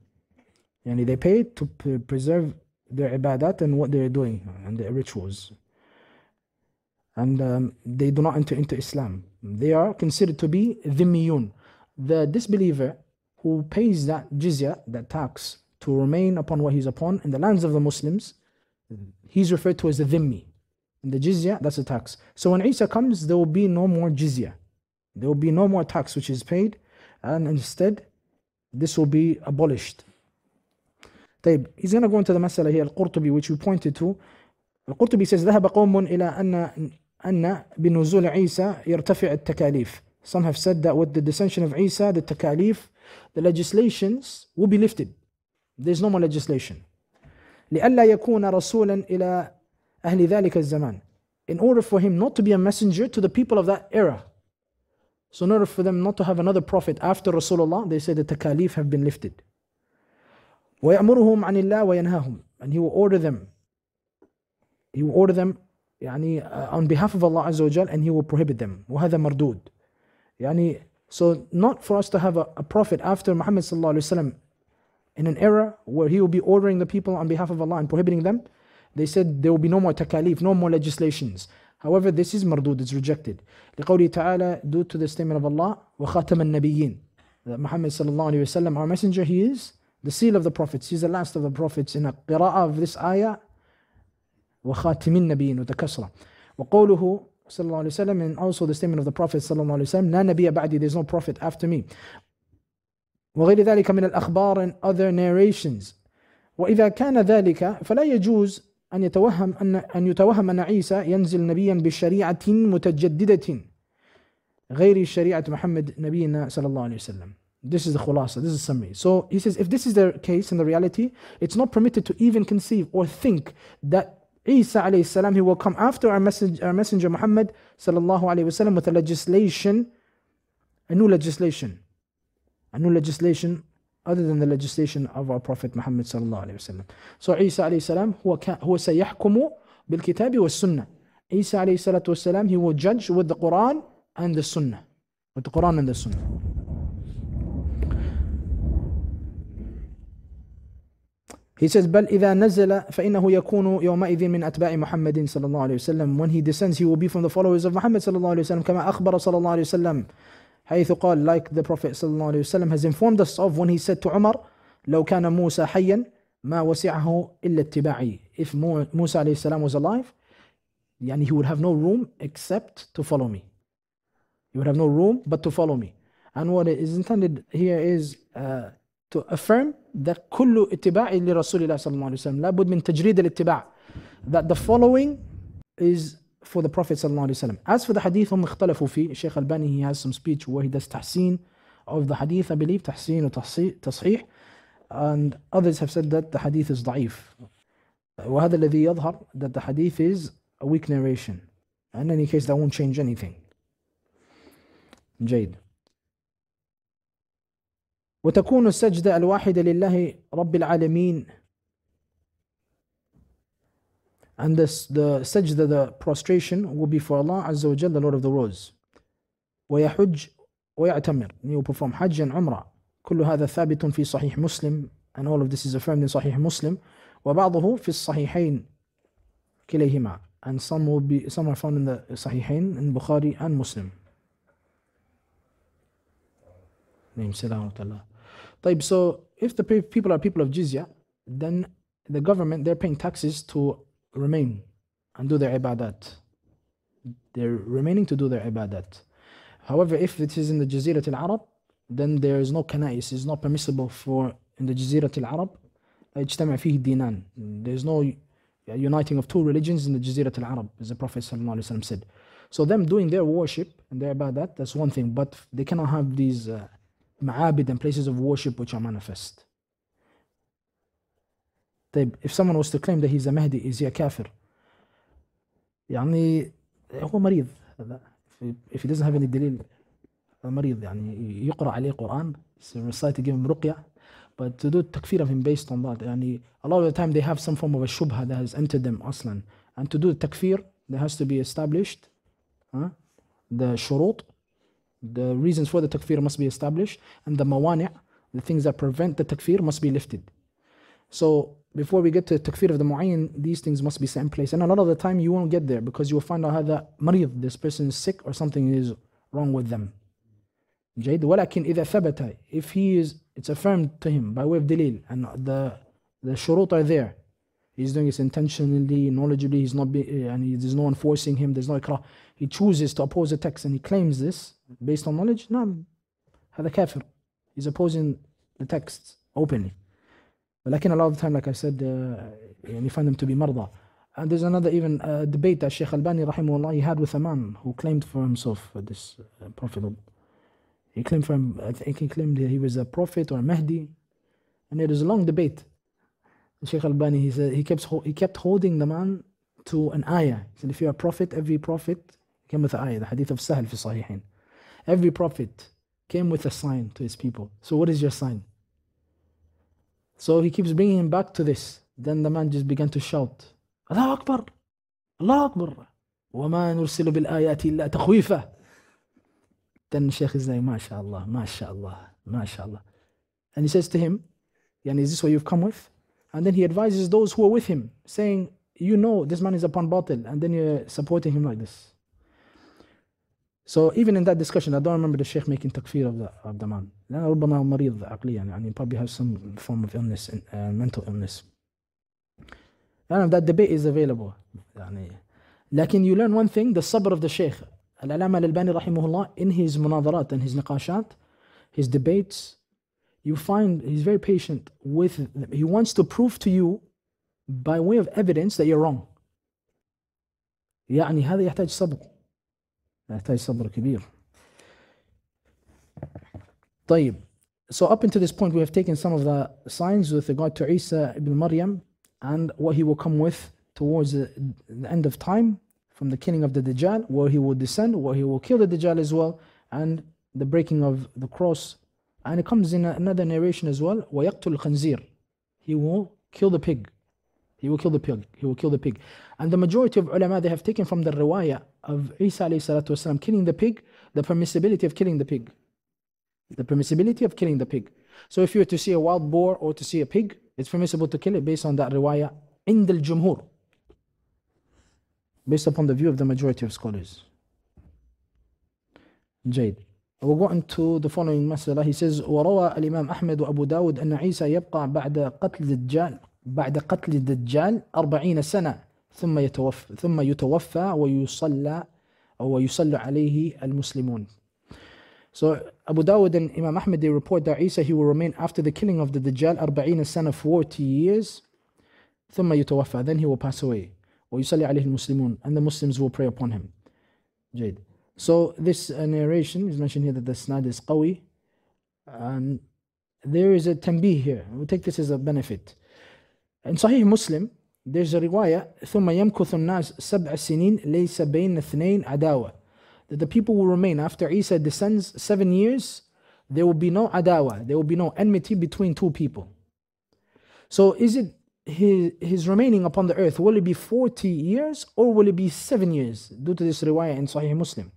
And they pay to preserve their ibadat and what they're doing and their rituals. And um, they do not enter into Islam. They are considered to be dhimmiyun, the disbeliever who pays that jizya, that tax, to remain upon what he's upon in the lands of the Muslims. He's referred to as a dhimmi. And the jizya, that's a tax. So when Isa comes, there will be no more jizya. There will be no more tax which is paid, and instead, this will be abolished. طيب, he's going to go into the masala here, Al-Qurtubi, which we pointed to. Al-Qurtubi says, ذهب قوم إلى أن أن بنزول عيسى يرتفع التكاليف. Some have said that with the descension of Isa, the takalif, the legislations will be lifted. There's no more legislation. لئلا يكون رسولا إلى أهل ذلك الزمان. In order for him not to be a messenger to the people of that era. So, in order for them not to have another prophet after Rasulullah, they say the takalif have been lifted. وَيَأْمُرُهُمْ عَنِ اللَّهِ وَيَنْهَاهُمْ And he will order them. He will order them يعني, uh, on behalf of Allah Azza wa and he will prohibit them. وَهَذَا مَرْدُودٌ يعني, So not for us to have a, a prophet after Muhammad صلى الله عليه وسلم in an era where he will be ordering the people on behalf of Allah and prohibiting them, they said there will be no more takalif, no more legislations. However, this is mardud, it's rejected. لقوله تعالى, due to the statement of Allah, وَخَاتَمَ النَّبِيِّينَ That Muhammad sallallahu alayhi wasallam, our messenger, he is the seal of the prophets. He's the last of the prophets. In a qira'ah of this ayah, وَخَاتِمِ النَّبِيِّينَ with the kasra. وقوله صلى الله عليه وسلم and also the statement of the Prophet صلى الله عليه وسلم لا نبي بعدي there's no prophet after me وغير ذلك من الأخبار and other narrations وإذا كان ذلك فلا يجوز أن يتوهم أن أن يتوهم أن عيسى ينزل نبيا بشريعة متجددة غير شريعة محمد نبينا صلى الله عليه وسلم. This is the khulasa, this is summary. So he says, if this is the case in the reality, it's not permitted to even conceive or think that Isa alayhi salam, he will come after our, message, our messenger Muhammad sallallahu alayhi wasallam with a legislation, a new legislation, a new legislation other than the legislation of our Prophet Muhammad sallallahu alaihi wasallam. So Isa alayhi salam هو هو سيحكم بالكتاب والسنة. Isa alayhi salatu wasalam he will judge with the Quran and the Sunnah. With the Quran and the Sunnah. He says بل إذا نزل فإنه يكون يومئذ من أتباع محمد صلى الله عليه وسلم when he descends he will be from the followers of Muhammad صلى الله عليه وسلم كما أخبر صلى الله عليه وسلم حيث قال like the Prophet صلى الله عليه وسلم has informed us of when he said to Umar لو كان موسى حيا ما وسعه إلا اتباعي if موسى عليه السلام was alive يعني he would have no room except to follow me he would have no room but to follow me and what is intended here is uh, to affirm that كل اتباع لرسول الله صلى الله عليه وسلم لابد من تجريد الاتباع that the following is for the Prophet ﷺ. As for the hadith, هم um, اختلفوا فيه. Al Albani, he has some speech where he does tahseen of the hadith, I believe, tahseen or tasheeh. And others have said that the hadith is da'if. وهذا الذي يظهر that the hadith is a weak narration. In any case, that won't change anything. جيد. وتكون السجدة الواحدة لله رب العالمين and this, the sajda, the prostration, will be for Allah Azza wa Jal, the Lord of the worlds. ويحج ويعتمر. And he will perform Hajj and Umrah. كل هذا ثابت في صحيح مسلم. And all of this is affirmed in صحيح Muslim. وبعضه في الصحيحين كليهما. And some will be some are found in the صحيحين in Bukhari and Muslim. Name سلام Allah. طيب, so if the people are people of jizya, then the government they're paying taxes to remain and do their ibadat. They're remaining to do their ibadat. However, if it is in the Jazeera al-Arab, then there is no kanais, it's not permissible for in the Jazeera al-Arab, اجتمع فيه dinan. There is no uniting of two religions in the Jazeera al-Arab, as the Prophet ﷺ said. So them doing their worship and their ibadat, that's one thing, but they cannot have these uh, ma'abid and places of worship which are manifest if someone was to claim that he's a Mahdi is he a kafir يعني هو مريض هذا if he doesn't have any دليل مريض يعني يقرأ عليه قرآن recite give him رقية but to do تكفير of him based on that يعني a lot of the time they have some form of a shubha that has entered them أصلا and to do the تكفير there has to be established huh? the شروط the reasons for the takfir must be established and the موانع, the things that prevent the takfir must be lifted so before we get to takfir of the mu'ayyin, these things must be set in place. And a lot of the time you won't get there because you will find out how that mariyad, this person is sick or something is wrong with them. جيد ولكن إذا ثبت if he is it's affirmed to him by way of delil and the the shurut are there he's doing this intentionally knowledgeably he's not be, eh, and there's no one forcing him there's no ikrah he chooses to oppose the text and he claims this based on knowledge no هذا kafir he's opposing the text openly in a lot of the time like I said uh, you find them to be مرضى and there's another even uh, debate that Sheikh Al-Bani الله, he had with a man who claimed for himself uh, this uh, prophet he claimed for him I think he claimed he was a prophet or a Mahdi and it was a long debate Sheikh Al-Bani he said he kept he kept holding the man to an ayah he said if you're a prophet every prophet came with an ayah the hadith of Sahal fi every prophet came with a sign to his people so what is your sign so he keeps bringing him back to this. Then the man just began to shout, Allah Akbar, Allah Akbar. وما نرسل بالآيات إلا تخويفا. Then Sheikh is like, MashaAllah, MashaAllah, MashaAllah. And he says to him, Yani, is this what you've come with? And then he advises those who are with him, saying, You know, this man is upon battle, And then you're uh, supporting him like this. So even in that discussion, I don't remember the Sheikh making takfir of the, of the man. لأن ربما هو مريض عقليا يعني probably has some form of illness, uh, mental illness. And that debate is available. يعني لكن you learn one thing, the sabr of the sheikh. العلامة الألباني رحمه الله in his مناظرات and his نقاشات, his debates, you find he's very patient with, them. he wants to prove to you by way of evidence that you're wrong. يعني هذا يحتاج صبر. يحتاج صبر كبير. طيب. So up until this point, we have taken some of the signs with regard to Isa ibn Maryam and what he will come with towards the, end of time from the killing of the Dajjal, where he will descend, where he will kill the Dajjal as well, and the breaking of the cross. And it comes in another narration as well, وَيَقْتُلْ الْخَنْزِيرِ He will kill the pig. He will kill the pig. He will kill the pig. And the majority of ulama, they have taken from the riwayah of Isa والسلام, killing the pig, the permissibility of killing the pig. the permissibility of killing the pig. So if you were to see a wild boar or to see a pig, it's permissible to kill it based on that riwayah in the jumhur, based upon the view of the majority of scholars. جيد we'll go into the following masala. he says وروى الإمام أحمد وأبو داود أن عيسى يبقى بعد قتل الدجال بعد قتل الدجال أربعين سنة ثم يتوفى ثم يتوفى ويصلى ويصلى عليه المسلمون So Abu Dawud and Imam Ahmed they report that Isa he will remain after the killing of the Dajjal son of 40 years ثم يتوفى then he will pass away ويصلي عليه المسلمون and the Muslims will pray upon him جيد so this narration is mentioned here that the snad is qawi and there is a tanbih here we we'll take this as a benefit in Sahih Muslim there's a riwayah ثم يمكث الناس سبع سنين ليس بين اثنين عداوة that the people will remain after Isa descends seven years, there will be no adawa, there will be no enmity between two people. So is it his, his remaining upon the earth, will it be 40 years or will it be 7 years due to this riwayah in Sahih Muslim?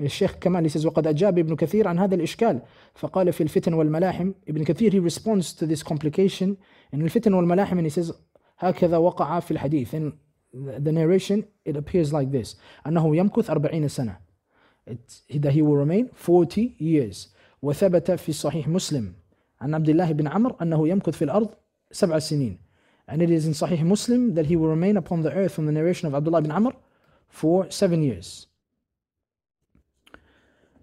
الشيخ كمان says وقد أجاب ابن كثير عن هذا الإشكال فقال في الفتن والملاحم ابن كثير he responds to this complication in الفتن والملاحم and he says هكذا وقع في الحديث in the narration it appears like this أنه يمكث 40 سنة it that he will remain 40 years وثبت في صحيح مسلم عن عبد الله بن عمر أنه يمكث في الأرض سبع سنين and it is in Sahih Muslim that he will remain upon the earth from the narration of Abdullah bin Amr for seven years.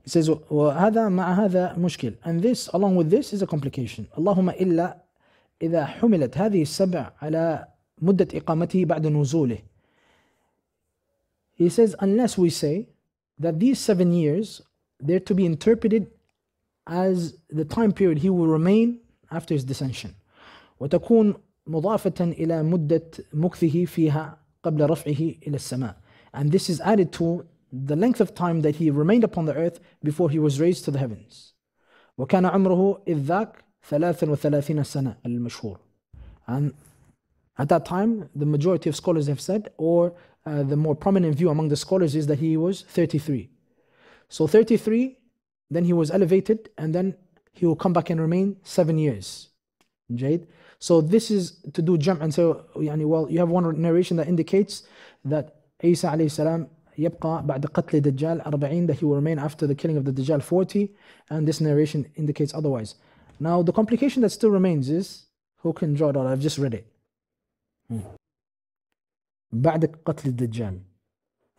He says, وهذا مع هذا مشكل. And this, along with this, is a complication. اللهم إلا إذا حملت هذه السبع على مدة إقامته بعد نزوله. He says, unless we say that these seven years they're to be interpreted as the time period he will remain after his dissension وتكون مضافة إلى مدة مكثه فيها قبل رفعه إلى السماء and this is added to the length of time that he remained upon the earth before he was raised to the heavens وكان عمره إذ ذاك 33 سنة المشهور and at that time the majority of scholars have said or uh, the more prominent view among the scholars is that he was 33. So 33, then he was elevated, and then he will come back and remain seven years. Jade. So this is to do jump and so يعني, well you have one narration that indicates that Isa alayhi salam يبقى بعد قتل الدجال 40 that he will remain after the killing of the Dajjal 40 and this narration indicates otherwise. Now the complication that still remains is who can draw it out? I've just read it. Hmm. بعد قتل الدجال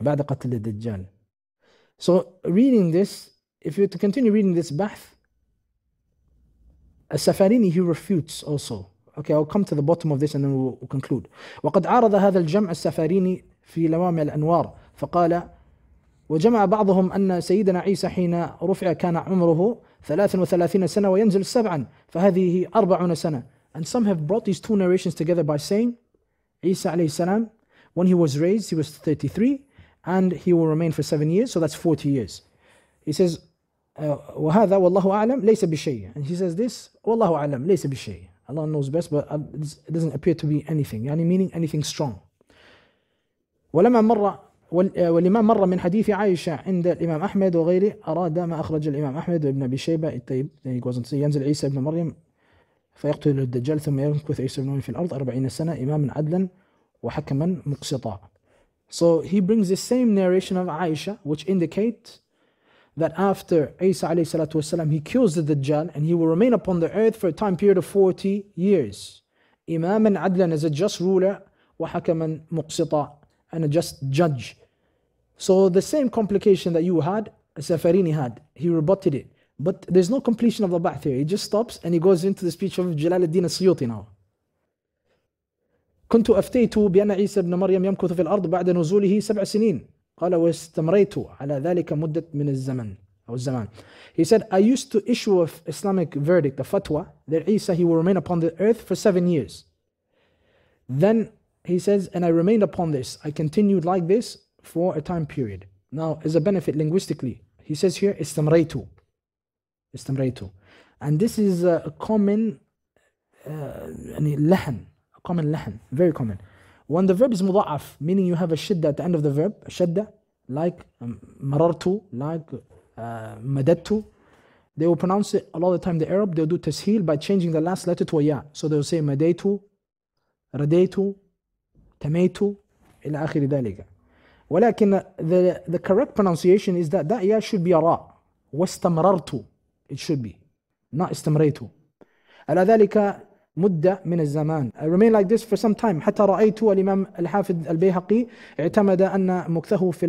بعد قتل الدجال So reading this, if you to continue reading this Ba'ath, Safarini he refutes also. Okay, I'll come to the bottom of this and then we'll, conclude. وقد عارض هذا الجمع السفاريني في لوامع الأنوار فقال وجمع بعضهم أن سيدنا عيسى حين رفع كان عمره 33 سنة وينزل سبعا فهذه 40 سنة. And some have brought these two narrations together by saying Isa alayhi salam When he was raised, he was 33, and he will remain for seven years, so that's 40 years. He says, وهذا والله أعلم ليس بشيء. And he says this, والله أعلم ليس بشيء. Allah knows best, but it doesn't appear to be anything, يعني meaning anything strong. ولما مر والإمام مر من حديث عائشة عند الإمام أحمد وغيره أراد ما أخرج الإمام أحمد وابن أبي شيبة الطيب ينزل عيسى ابن مريم فيقتل الدجال ثم يمكث عيسى بن في الأرض أربعين سنة إماما عدلا وحكما مقسطا. So he brings the same narration of Aisha which indicate that after Isa والسلام, he kills the Dajjal and he will remain upon the earth for a time period of 40 years. Imam and Adlan is a just ruler, وحكما مقسطا and a just judge. So the same complication that you had, Safarini had, he rebutted it. But there's no completion of the Ba'th here. He just stops and he goes into the speech of Jalaluddin din al-Suyuti now. كنت أفتيت بأن عيسى بن مريم يمكث في الأرض بعد نزوله سبع سنين قال واستمريت على ذلك مدة من الزمن أو الزمان He said I used to issue a Islamic verdict a fatwa that Isa he will remain upon the earth for seven years Then he says and I remained upon this I continued like this for a time period Now as a benefit linguistically he says here استمريت استمريت And this is a common uh, لحن common lahan, very common. When the verb is muda'af, meaning you have a shidda at the end of the verb, a shidda, like um, marartu, like uh, madattu, they will pronounce it a lot of the time the Arab, they'll do tasheel by changing the last letter to a ya. So they'll say madaitu, radaitu, tamaitu, ila akhiri dalika. ولكن uh, the, the correct pronunciation is that that ya should be a ra. واستمررت it should be not استمريت على ذلك مدة من الزمان remain like this for some time حتى رأيت الإمام الحافظ البيهقي اعتمد أن مكثه في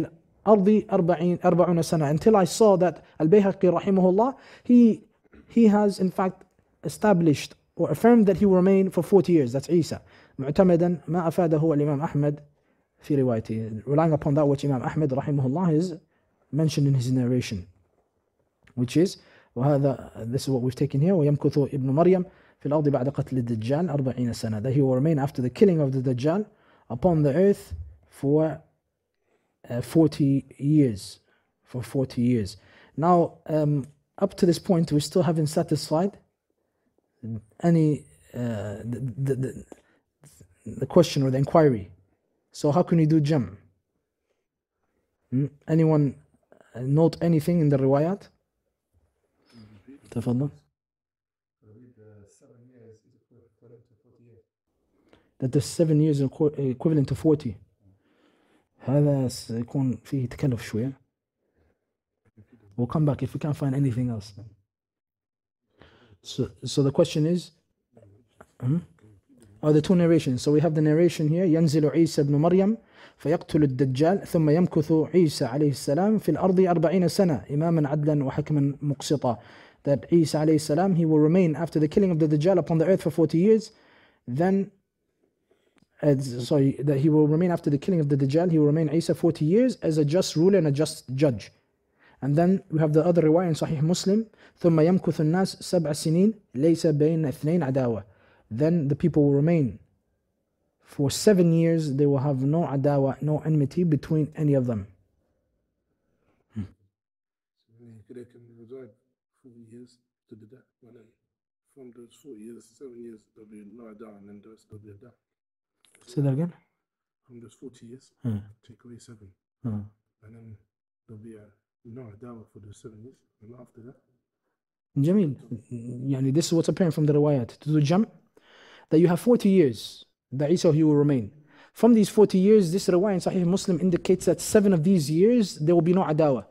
الأرض أربعين, أربعون سنة until I saw that البيهقي رحمه الله he he has in fact established or affirmed that he will remain for 40 years that's عيسى معتمدا ما أفاده الإمام أحمد في روايته relying upon that which Imam Ahmed رحمه الله is mentioned in his narration which is وهذا this is what we've taken here ويمكث ابن مريم في الأرض بعد قتل الدجال سنة that he will remain after the killing of the Dajjal upon the earth for uh, 40 years for 40 years now um, up to this point we still haven't satisfied any uh, the, the, the, the question or the inquiry so how can you do jam hmm? anyone uh, note anything in the riwayat تفضل that the seven years equivalent to 40 هذا سيكون فيه تكلف شوية We'll come back if we can't find anything else. So, so the question is, hmm? are oh, the two narrations. So we have the narration here, ينزل عيسى بن مريم فيقتل الدجال ثم يمكث عيسى عليه السلام في الأرض أربعين سنة إماما عدلا وحكما مقسطا. That Isa عليه السلام, he will remain after the killing of the Dajjal upon the earth for 40 years. Then as, sorry, that he will remain after the killing of the Dajjal, he will remain Isa 40 years as a just ruler and a just judge. And then we have the other riwayah in Sahih Muslim, ثم يمكث الناس سبع سنين ليس بين اثنين عداوة. Then the people will remain for seven years, they will have no adawa, no enmity between any of them. Hmm. From those four years, seven years, there'll be no adawa, and then the rest will be adawa. Say that again. 140 um, years. Hmm. Take away seven. Hmm. And then there'll be a no dawah for the seven years. And after that. Jamil, yani this is what's apparent from the riwayat. To the jam, that you have 40 years that Isa you will remain. From these 40 years, this riwayat in Sahih Muslim indicates that seven of these years there will be no adawa.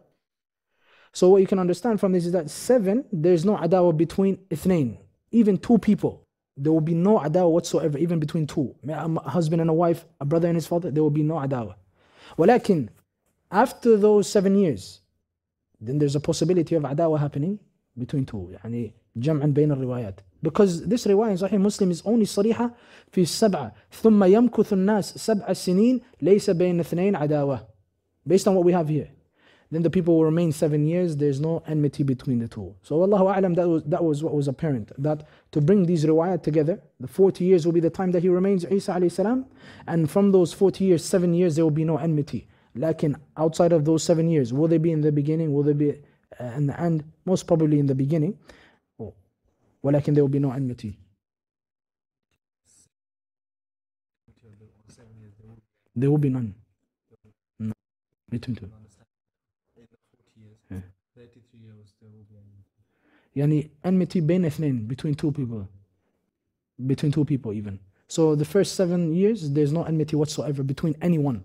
So what you can understand from this is that seven, there's no adawa between ithnain, even two people there will be no adawa whatsoever, even between two, a husband and a wife, a brother and his father, there will be no adawa. ولكن after those seven years, then there's a possibility of adawa happening between two. يعني جمع بين الروايات. Because this riwayah in Sahih Muslim is only صريحة في السبعة. ثم يمكث الناس سبع سنين ليس بين اثنين عداوة. Based on what we have here. Then the people will remain seven years. There's no enmity between the two. So Allahu A'lam, that was, that was what was apparent. That to bring these riwayat together, the 40 years will be the time that he remains Isa alayhi salam. And from those 40 years, seven years, there will be no enmity. Lakin outside of those seven years, will they be in the beginning? Will they be uh, in the end? Most probably in the beginning. ولكن there will be no enmity. There will be none. No. Between two. Yani enmity between two people between two people even so the first seven years there's no enmity whatsoever between anyone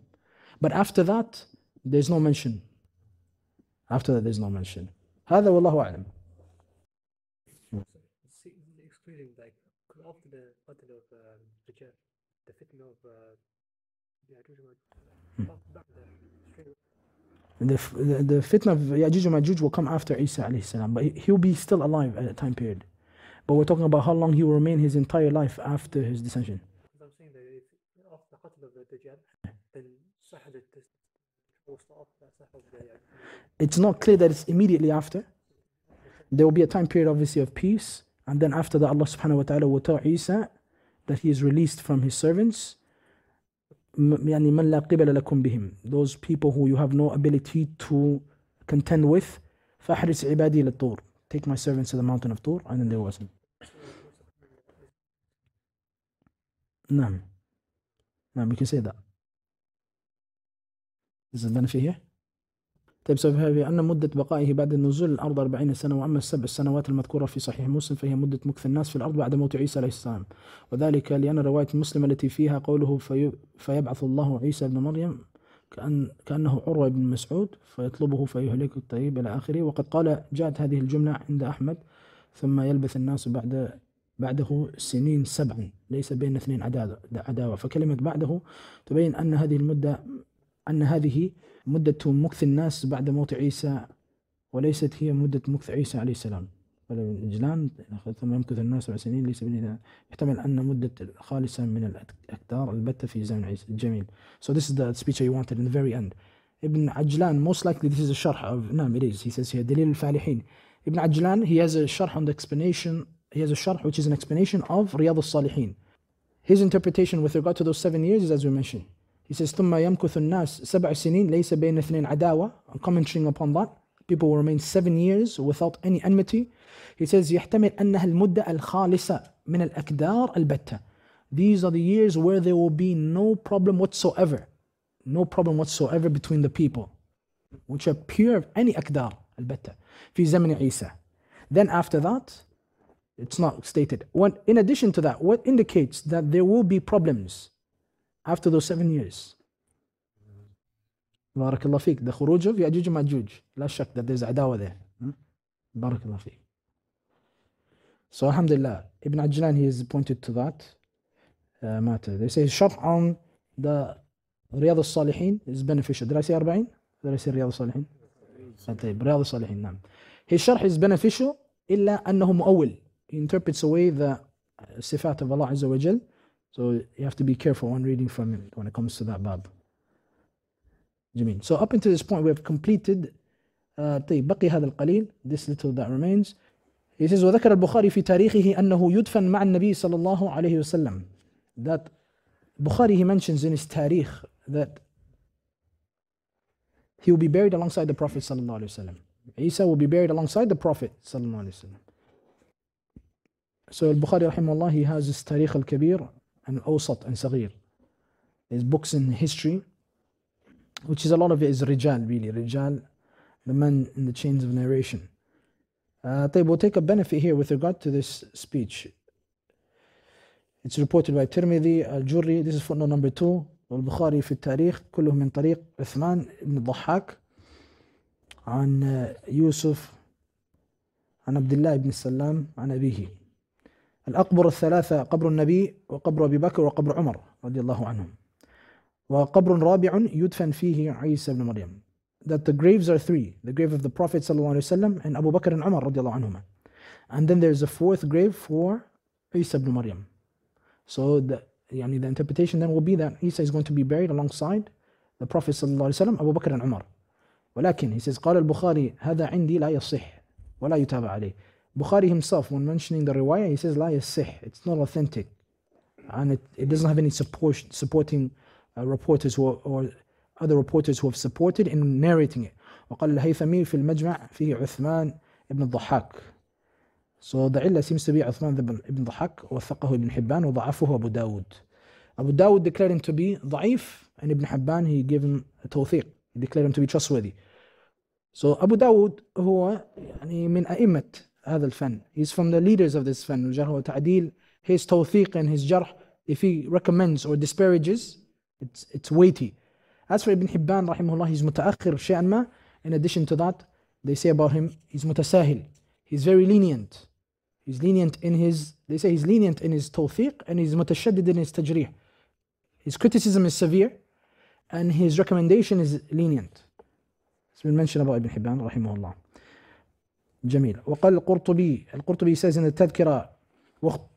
but after that there's no mention after that there's no mention هذا والله أعلم excluding the of uh, the the, the, fitna of Ya'juj and Ma'juj will come after Isa alayhi salam, but he'll be still alive at that time period. But we're talking about how long he will remain his entire life after his dissension. I'm saying that if after the qatl of the Dajjal, then will start It's not clear that it's immediately after. There will be a time period, obviously, of peace, and then after that, Allah subhanahu wa ta'ala will tell Isa that he is released from his servants يعني من لا قبل لكم بهم those people who you have no ability to contend with فأحرس عبادي للطور take my servants to the mountain of طور and then they was نعم نعم you can say that is the benefit here طيب سببها بأن مدة بقائه بعد نزول الأرض 40 سنة وأما السبع سنوات المذكورة في صحيح مسلم فهي مدة مكث الناس في الأرض بعد موت عيسى عليه السلام وذلك لأن رواية مسلم التي فيها قوله في فيبعث الله عيسى بن مريم كأن كأنه عروة بن مسعود فيطلبه فيهلك الطيب إلى آخره وقد قال جاءت هذه الجملة عند أحمد ثم يلبث الناس بعد بعده سنين سبعا ليس بين اثنين عداوة فكلمة بعده تبين أن هذه المدة أن هذه مدة مكث الناس بعد موت عيسى وليست هي مدة مكث عيسى عليه السلام بل الإجلان ثم يمكث الناس سبع سنين ليس بني يحتمل أن مدة خالصة من الأكتار البتة في زمن عيسى جميل so this is the speech I wanted in the very end ابن عجلان most likely this is a شرح of نعم it is he says here دليل الفالحين ابن عجلان he has a شرح on the explanation he has a شرح which is an explanation of رياض الصالحين his interpretation with regard to those seven years is as we mentioned He says, ثم يمكث الناس سبع سنين ليس بين اثنين عداوة. I'm commenting upon that. People will remain seven years without any enmity. He says يحتمل أنها المدة الخالصة من الأكدار البتة. These are the years where there will be no problem whatsoever. No problem whatsoever between the people. Which are pure of any أكدار البتة. في زمن عيسى. Then after that, it's not stated. When, in addition to that, what indicates that there will be problems after those seven years. Barakallah fiqh. The khuruj of Ya'juj and Ma'juj. Last shak that there's adawa there. Hmm? Barakallah fiqh. So Alhamdulillah, Ibn Ajlan, he is pointed to that uh, matter. They say sharh on the Riyadh al-Salihin is beneficial. Did I say 40? Did I say Riyadh al-Salihin? Riyadh al-Salihin, نعم. His sharh is beneficial, إلا أنه مؤول. He interprets away the uh, sifat of Allah Azza wa so you have to be careful when reading from him when it comes to that bab. Jameen. So up until this point, we have completed uh, بقي al القليل this little that remains. He says وذكر البخاري في تاريخه أنه يدفن مع النبي صلى الله عليه وسلم. That Bukhari he mentions in his tarikh that he will be buried alongside the Prophet صلى الله عليه وسلم. Isa will be buried alongside the Prophet صلى الله عليه وسلم. So Al-Bukhari رحمه الله he has this tarikh al-kabir and awsat and saghir. There's books in history, which is a lot of it is rijal really, rijal, the men in the chains of narration. Uh, they will take a benefit here with regard to this speech. It's reported by Tirmidhi, Al-Jurri, this is footnote number two, Bukhari fi التاريخ كله من طريق عثمان بن عن يوسف عن عبد الله بن سلام عن أبيه الأقبر الثلاثة قبر النبي وقبر أبي بكر وقبر عمر رضي الله عنهم وقبر رابع يدفن فيه عيسى بن مريم that the graves are three the grave of the Prophet صلى الله عليه وسلم and Abu Bakr and Umar رضي الله عنهما and then there is a fourth grave for عيسى بن مريم so the يعني the interpretation then will be that Isa is going to be buried alongside the Prophet صلى الله عليه وسلم Abu Bakr and Umar ولكن he says قال البخاري هذا عندي لا يصح ولا يتابع عليه Bukhari himself, when mentioning the riwayah, he says, La yasih, it's not authentic. And it, it doesn't have any support, supporting uh, reporters who are, or other reporters who have supported in narrating it. So the illah seems to be Uthman ibn or وثقه ibn Hibban, وضعفه Abu Dawud. Abu Dawud declared him to be ضعيف, and Ibn Hibban he gave him a توثيق, he declared him to be trustworthy. So Abu Dawud هو يعني من هذا الفن he's from the leaders of this فن الجرح والتعديل his توثيق and his جرح if he recommends or disparages it's, it's weighty as for Ibn Hibban رحمه الله he's متأخر شيئا ما in addition to that they say about him he's متساهل he's very lenient he's lenient in his they say he's lenient in his توثيق and he's متشدد in his تجريح his criticism is severe and his recommendation is lenient it's been mentioned about Ibn Hibban رحمه الله جميل وقال القرطبي القرطبي says in the تذكرة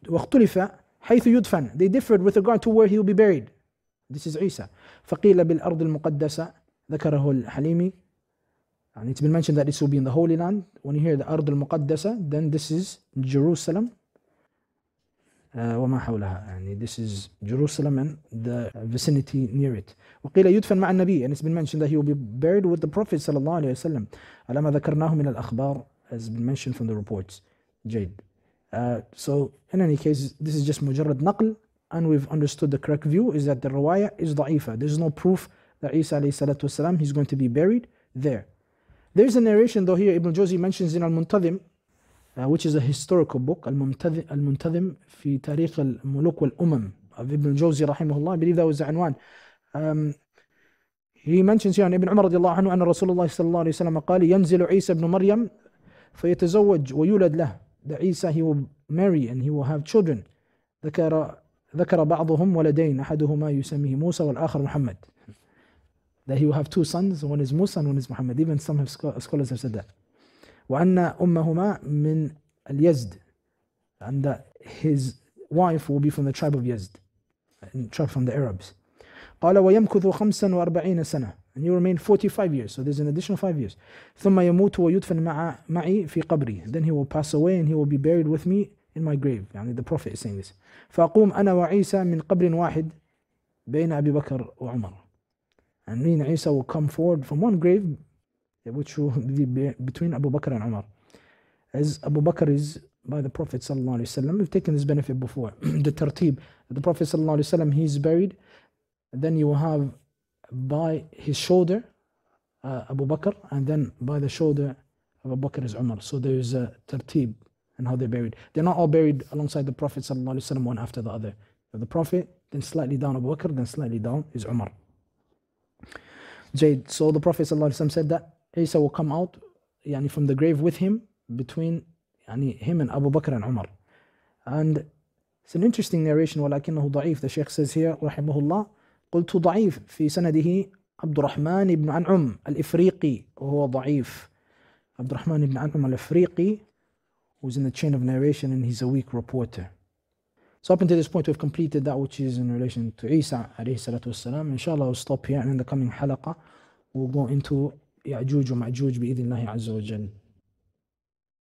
واختلف حيث يدفن they differed with regard to where he will be buried this is عيسى فقيل بالأرض المقدسة ذكره الحليمي and it's been mentioned that this will be in the Holy Land when you hear the أرض المقدسة then this is Jerusalem uh, وما حولها يعني this is Jerusalem and the vicinity near it وقيل يدفن مع النبي and it's been mentioned that he will be buried with the Prophet صلى الله عليه وسلم على ما ذكرناه من الأخبار has been mentioned from the reports Jade. uh, so in any case this is just مجرد نقل and we've understood the correct view is that the riwayah is ضعيفة there's no proof that Isa alayhi salatu he's going to be buried there there's a narration though here Ibn Jawzi mentions in al muntadhim uh, which is a historical book al muntadhim في تاريخ الملوك والأمم of Ibn Jawzi rahimahullah I believe that was the عنوان um, he mentions here on Ibn Umar radiallahu anhu أن رسول الله صلى الله عليه وسلم قال ينزل عيسى بن مريم فيتزوج ويولد له the عيسى he will marry and he will have children ذكر ذكر بعضهم ولدين أحدهما يسميه موسى والآخر محمد that he will have two sons one is Musa and one is Muhammad even some have scholars have said that وأن أمهما من اليزد and that his wife will be from the tribe of Yazd and tribe from the Arabs قال ويمكث خمسا وأربعين سنة and you remain 45 years so there's an additional 5 years then he will pass away and he will be buried with me in my grave يعني the prophet is saying this فأقوم أنا وعيسى من قبر واحد بين أبي بكر وعمر and me and Isa will come forward from one grave which will be between Abu Bakr and Umar as Abu Bakr is by the Prophet وسلم, we've taken this benefit before the tartib the Prophet وسلم, is buried then you will have by his shoulder uh, Abu Bakr and then by the shoulder of Abu Bakr is Umar so there is a tartib and how they're buried they're not all buried alongside the Prophet وسلم, one after the other the Prophet then slightly down Abu Bakr then slightly down is Umar Jade so the Prophet وسلم, said that Isa will come out yani, from the grave with him between yani, him and Abu Bakr and Umar and it's an interesting narration ولكنه ضعيف the Sheikh says here رحمه الله قلت ضعيف في سنده عبد الرحمن بن عنعم الإفريقي وهو ضعيف عبد الرحمن بن عنعم الإفريقي who's in the chain of narration and he's a weak reporter. So up until this point we've completed that which is in relation to Isa عليه الصلاة والسلام. Inshallah we'll stop here and in the coming حلقة we'll go into يعجوج ومعجوج بإذن الله عز وجل.